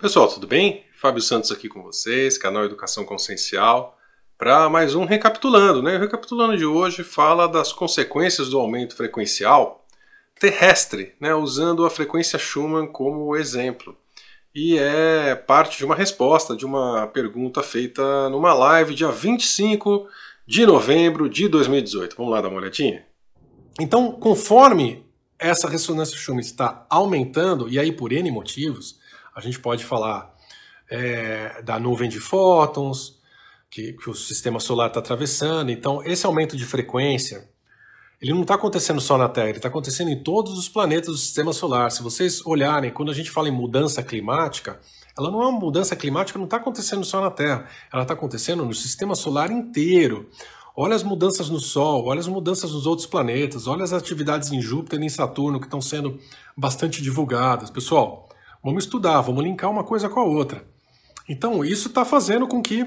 Pessoal, tudo bem? Fábio Santos aqui com vocês, canal Educação Consciencial, para mais um Recapitulando. Né? O Recapitulando de hoje fala das consequências do aumento frequencial terrestre, né? usando a frequência Schumann como exemplo e é parte de uma resposta de uma pergunta feita numa live dia 25 de novembro de 2018. Vamos lá dar uma olhadinha? Então, conforme essa ressonância Schumann está aumentando, e aí por N motivos, a gente pode falar é, da nuvem de fótons que, que o sistema solar está atravessando. Então, esse aumento de frequência ele não está acontecendo só na Terra, ele está acontecendo em todos os planetas do sistema solar. Se vocês olharem, quando a gente fala em mudança climática, ela não é uma mudança climática, não está acontecendo só na Terra, ela está acontecendo no sistema solar inteiro. Olha as mudanças no Sol, olha as mudanças nos outros planetas, olha as atividades em Júpiter e em Saturno que estão sendo bastante divulgadas. Pessoal, vamos estudar, vamos linkar uma coisa com a outra. Então, isso está fazendo com que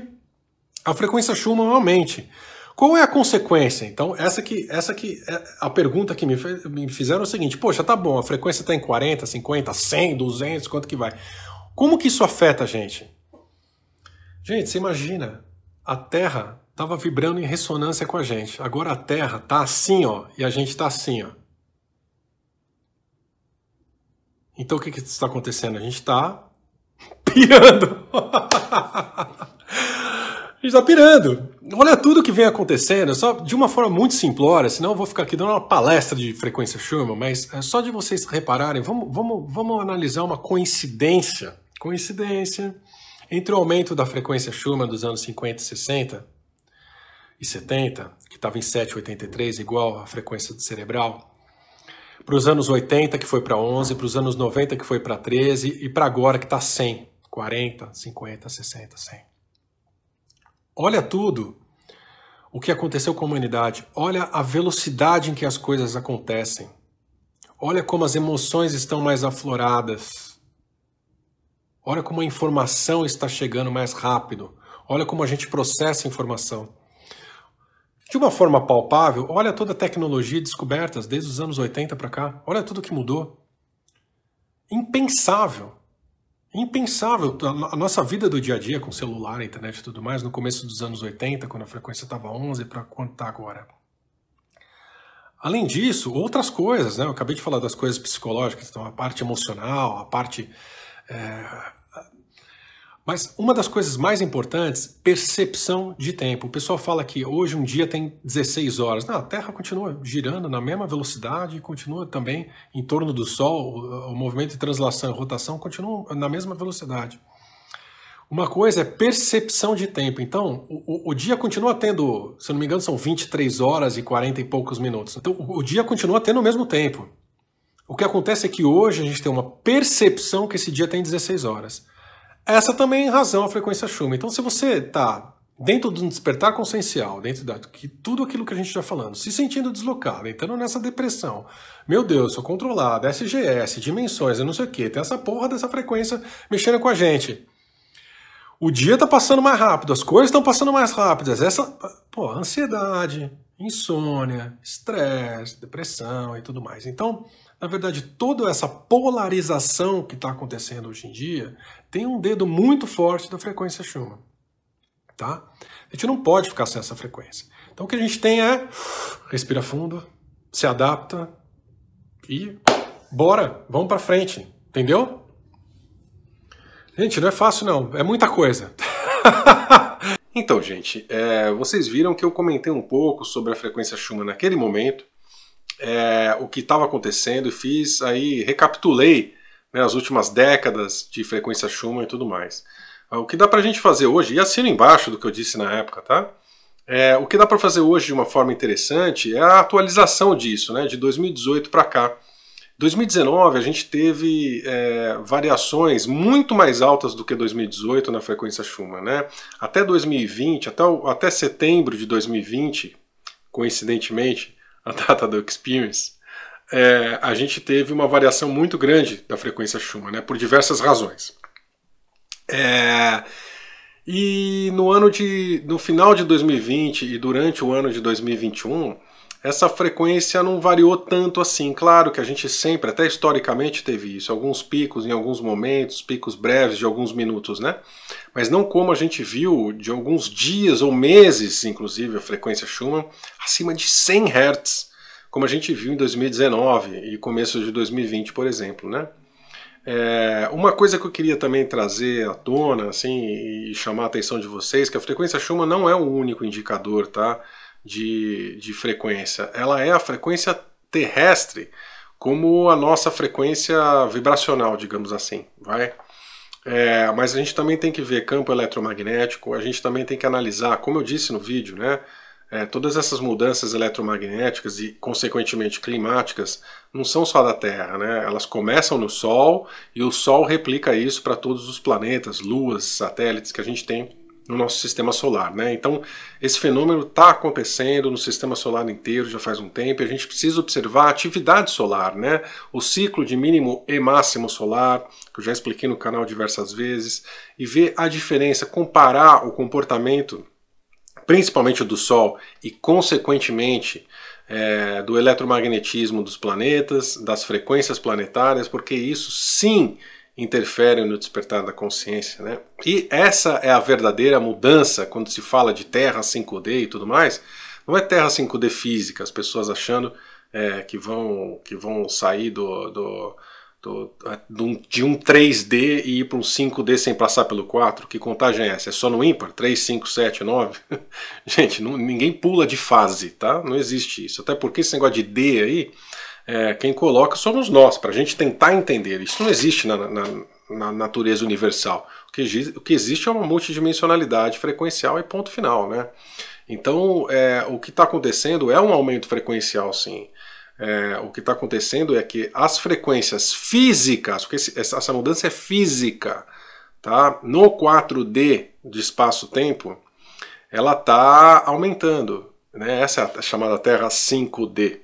a frequência Schumann aumente. Qual é a consequência? Então, essa que, essa que é a pergunta que me, fez, me fizeram é o seguinte: poxa, tá bom, a frequência está em 40, 50, 100, 200, quanto que vai? Como que isso afeta a gente? Gente, você imagina, a Terra estava vibrando em ressonância com a gente. Agora a Terra tá assim, ó, e a gente tá assim, ó. Então o que que está acontecendo? A gente está pirando. A gente está pirando. Olha tudo que vem acontecendo, só de uma forma muito simplória, senão eu vou ficar aqui dando uma palestra de frequência Schumann, mas é só de vocês repararem, vamos, vamos, vamos analisar uma coincidência. Coincidência entre o aumento da frequência Schumann dos anos 50 e 60 e 70, que estava em 7,83, igual à frequência cerebral, para os anos 80, que foi para 11, para os anos 90, que foi para 13, e para agora, que está 100, 40, 50, 60, 100. Olha tudo o que aconteceu com a humanidade. Olha a velocidade em que as coisas acontecem. Olha como as emoções estão mais afloradas. Olha como a informação está chegando mais rápido. Olha como a gente processa a informação. De uma forma palpável, olha toda a tecnologia descoberta desde os anos 80 para cá. Olha tudo que mudou. Impensável impensável. A nossa vida do dia a dia, com celular, internet e tudo mais, no começo dos anos 80, quando a frequência estava 11, para quanto está agora? Além disso, outras coisas, né? Eu acabei de falar das coisas psicológicas, então a parte emocional, a parte é, mas uma das coisas mais importantes, percepção de tempo. O pessoal fala que hoje um dia tem 16 horas. Não, a Terra continua girando na mesma velocidade, continua também em torno do Sol, o movimento de translação e rotação continua na mesma velocidade. Uma coisa é percepção de tempo. Então, o, o, dia continua tendo, se eu não me engano, são 23 horas e 40 e poucos minutos. Então, o, o dia continua tendo o mesmo tempo. O que acontece é que hoje a gente tem uma percepção que esse dia tem 16 horas. Essa também é em razão à frequência chuma. Então, se você está dentro de um despertar consciencial, dentro de que tudo aquilo que a gente está falando, se sentindo deslocado, entrando nessa depressão, meu Deus, sou controlado, SGS, dimensões, eu não sei o que, tem essa porra dessa frequência mexendo com a gente. O dia está passando mais rápido, as coisas estão passando mais rápidas. Essa, pô, ansiedade, insônia, estresse, depressão e tudo mais. Então, na verdade, toda essa polarização que está acontecendo hoje em dia tem um dedo muito forte da frequência Schumann. Tá? A gente não pode ficar sem essa frequência. Então o que a gente tem é respira fundo, se adapta e bora, vamos para frente, entendeu? Gente, não é fácil não, é muita coisa. então, gente, é, vocês viram que eu comentei um pouco sobre a frequência Schumann naquele momento é, o que estava acontecendo e fiz aí, recapitulei né, as últimas décadas de frequência Schumann e tudo mais. Ah, o que dá para a gente fazer hoje, e assino embaixo do que eu disse na época, tá? É, o que dá para fazer hoje de uma forma interessante é a atualização disso, né, de 2018 para cá. 2019 a gente teve é, variações muito mais altas do que 2018 na frequência Schumann, né? Até 2020, até, o, até setembro de 2020, coincidentemente, a data do Experience, é, a gente teve uma variação muito grande da frequência Schumann, né, por diversas razões. É, e no ano de, no final de 2020 e durante o ano de 2021 essa frequência não variou tanto assim. Claro que a gente sempre, até historicamente, teve isso, alguns picos em alguns momentos, picos breves de alguns minutos, né? Mas não como a gente viu de alguns dias ou meses, inclusive, a frequência Schumann, acima de 100 Hz, como a gente viu em 2019 e começo de 2020, por exemplo, né? É, uma coisa que eu queria também trazer à tona, assim, e chamar a atenção de vocês, que a frequência Schumann não é o único indicador, tá? de, de frequência. Ela é a frequência terrestre, como a nossa frequência vibracional, digamos assim, vai? É, mas a gente também tem que ver campo eletromagnético, a gente também tem que analisar, como eu disse no vídeo, né? É, todas essas mudanças eletromagnéticas e, consequentemente, climáticas não são só da Terra, né? Elas começam no Sol e o Sol replica isso para todos os planetas, luas, satélites que a gente tem no nosso sistema solar, né? Então, esse fenômeno está acontecendo no sistema solar inteiro já faz um tempo, e a gente precisa observar a atividade solar, né? O ciclo de mínimo e máximo solar, que eu já expliquei no canal diversas vezes, e ver a diferença, comparar o comportamento, principalmente do Sol e, consequentemente, é, do eletromagnetismo dos planetas, das frequências planetárias, porque isso sim interferem no despertar da consciência, né? E essa é a verdadeira mudança quando se fala de Terra 5D e tudo mais. Não é Terra 5D física, as pessoas achando é, que vão que vão sair do, do, do de um 3D e ir para um 5D sem passar pelo 4. Que contagem é essa? É só no ímpar? 3, 5, 7, 9? Gente, não, ninguém pula de fase, tá? Não existe isso. Até porque esse negócio de D aí é, quem coloca somos nós, para a gente tentar entender. Isso não existe na, na, na natureza universal. O que, o que, existe é uma multidimensionalidade frequencial e ponto final, né? Então, é, o que está acontecendo é um aumento frequencial, sim. É, o que está acontecendo é que as frequências físicas, porque esse, essa mudança é física, tá? No 4D de espaço-tempo, ela está aumentando. Né? Essa é a chamada Terra 5D.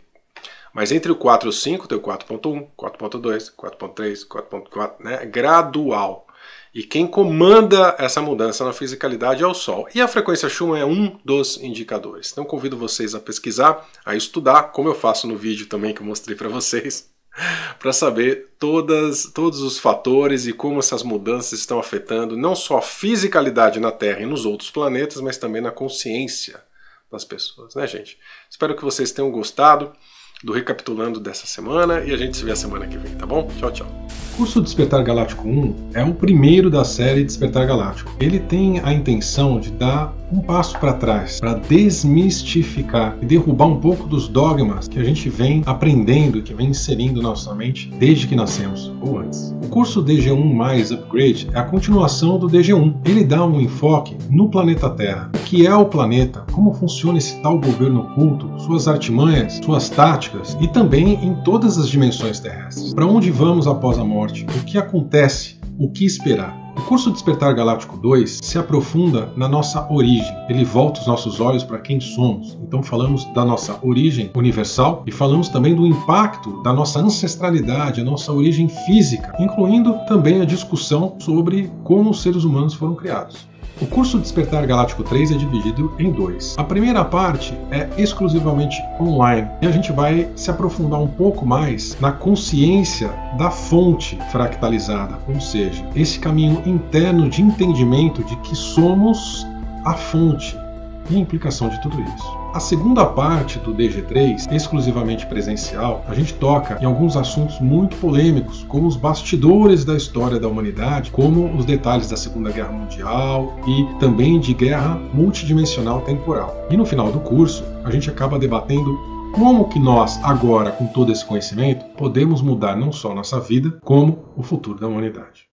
Mas entre o 4 e o 5 tem o 4.1, 4.2, 4.3, 4.4, né? Gradual. E quem comanda essa mudança na fisicalidade é o Sol. E a frequência Schumann é um dos indicadores. Então convido vocês a pesquisar, a estudar, como eu faço no vídeo também que eu mostrei para vocês, para saber todas, todos os fatores e como essas mudanças estão afetando não só a fisicalidade na Terra e nos outros planetas, mas também na consciência das pessoas, né, gente? Espero que vocês tenham gostado do Recapitulando dessa semana e a gente se vê a semana que vem, tá bom? Tchau, tchau. O curso Despertar Galáctico 1 é o primeiro da série Despertar Galáctico. Ele tem a intenção de dar um passo para trás, para desmistificar e derrubar um pouco dos dogmas que a gente vem aprendendo, que vem inserindo na nossa mente desde que nascemos ou antes. O curso DG1 mais Upgrade é a continuação do DG1. Ele dá um enfoque no planeta Terra, que é o planeta, como funciona esse tal governo oculto, suas artimanhas, suas táticas e também em todas as dimensões terrestres. Para onde vamos após a morte? O que acontece? O que esperar? O curso Despertar Galáctico 2 se aprofunda na nossa origem. Ele volta os nossos olhos para quem somos. Então falamos da nossa origem universal e falamos também do impacto da nossa ancestralidade, a nossa origem física, incluindo também a discussão sobre como os seres humanos foram criados. O curso Despertar Galáctico 3 é dividido em dois. A primeira parte é exclusivamente online e a gente vai se aprofundar um pouco mais na consciência da fonte fractalizada, ou seja, esse caminho interno de entendimento de que somos a fonte e implicação de tudo isso. A segunda parte do DG3, exclusivamente presencial, a gente toca em alguns assuntos muito polêmicos, como os bastidores da história da humanidade, como os detalhes da Segunda Guerra Mundial e também de guerra multidimensional temporal. E no final do curso, a gente acaba debatendo como que nós, agora, com todo esse conhecimento, podemos mudar não só nossa vida, como o futuro da humanidade.